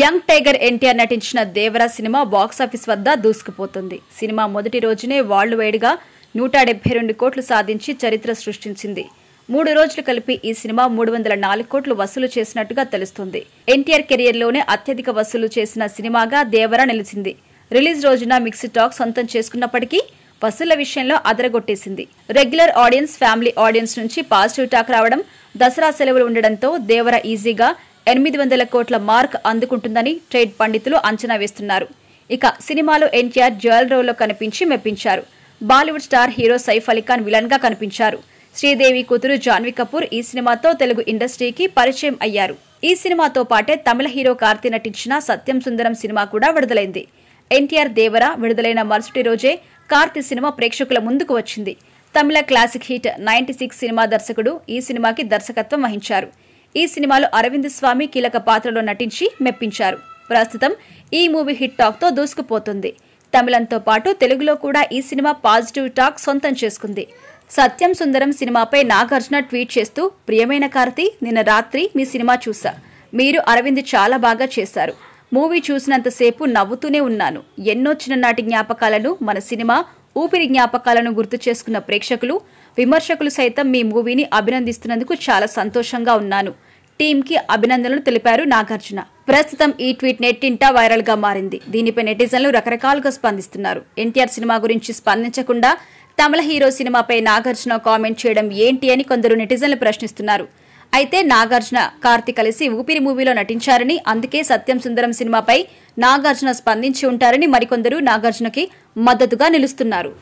young tiger NTR నటించిన Devara cinema box office వద్ద దూసుకుపోతుంది cinema మొదటి రోజునే వరల్డ్ వైడ్గా నూట డెబ్బై రెండు కోట్లు సాధించి చరిత్ర సృష్టించింది మూడు రోజులు కలిపి ఈ సినిమా మూడు వందల నాలుగు కోట్లు వసూలు చేసినట్టుగా తెలుస్తుంది ఎన్టీఆర్ కెరియర్లోనే అత్యధిక వసూలు చేసిన సినిమాగా దేవరా నిలిచింది రిలీజ్ రోజున మిక్సీ టాక్ సొంతం చేసుకున్నప్పటికీ వసూళ్ల విషయంలో అదరగొట్టేసింది రెగ్యులర్ ఆడియన్స్ ఫ్యామిలీ ఆడియన్స్ నుంచి పాజిటివ్ టాక్ రావడం దసరా సెలవులు ఉండడంతో దేవర ఈజీగా ఎనిమిది వందల కోట్ల మార్క్ అందుకుంటుందని ట్రేడ్ పండితులు అంచనా వేస్తున్నారు ఇక సినిమాలో ఎన్టీఆర్ జ్యువెల్ రోల్లో కనిపించి మెప్పించారు Bollywood star hero Saif Ali Khan villain గా కనిపించారు శ్రీదేవి కూతురు జాన్వీ కపూర్ ఈ సినిమాతో తెలుగు ఇండస్ట్రీకి పరిచయం అయ్యారు ఈ సినిమాతో పాటే తమిళ హీరో కార్తీ నటించిన సత్యం సుందరం సినిమా కూడా విడుదలైంది ఎన్టీఆర్ దేవరా విడుదలైన మరుసటి రోజే కార్తీ సినిమా ప్రేక్షకుల ముందుకు వచ్చింది తమిళ క్లాసిక్ హిట్ నైన్టీ సిక్స్ సినిమా దర్శకుడు ఈ సినిమాకి దర్శకత్వం వహించారు ఈ సినిమాలో అరవింద్ స్వామి కీలక పాత్రలో నటించి మెప్పించారు ప్రస్తుతం ఈ మూవీ హిట్ టాక్ తో దూసుకుపోతుంది తమిళంతో పాటు తెలుగులో కూడా ఈ సినిమా పాజిటివ్ టాక్ సొంతం చేసుకుంది సత్యం సుందరం సినిమాపై నాగార్జున ట్వీట్ చేస్తూ ప్రియమైన కార్తి నిన్న రాత్రి మీ సినిమా చూసా మీరు అరవింద్ చాలా బాగా చేశారు మూవీ చూసినంతసేపు నవ్వుతూనే ఉన్నాను ఎన్నో చిన్ననాటి జ్ఞాపకాలను మన సినిమా ఊపిరి జ్ఞాపకాలను గుర్తు చేసుకున్న ప్రేక్షకులు విమర్శకులు సైతం మీ మూవీని అభినందిస్తున్నందుకు చాలా సంతోషంగా ఉన్నాను టీంకి అభినందనలు తెలిపారు నాగార్జున ప్రస్తుతం ఈ ట్వీట్ నెట్టింటా వైరల్ గా మారింది దీనిపై నెటిజన్లు రకరకాలుగా స్పందిస్తున్నారు ఎన్టీఆర్ సినిమా గురించి స్పందించకుండా తమిళ హీరో సినిమాపై నాగార్జున కామెంట్ చేయడం ఏంటి అని కొందరు నెటిజన్లు ప్రశ్నిస్తున్నారు అయితే నాగార్జున కార్తి కలిసి ఊపిరి మూవీలో నటించారని అందుకే సత్యం సుందరం సినిమాపై నాగార్జున స్పందించి ఉంటారని మరికొందరు నాగార్జునకి మద్దతుగా నిలుస్తున్నారు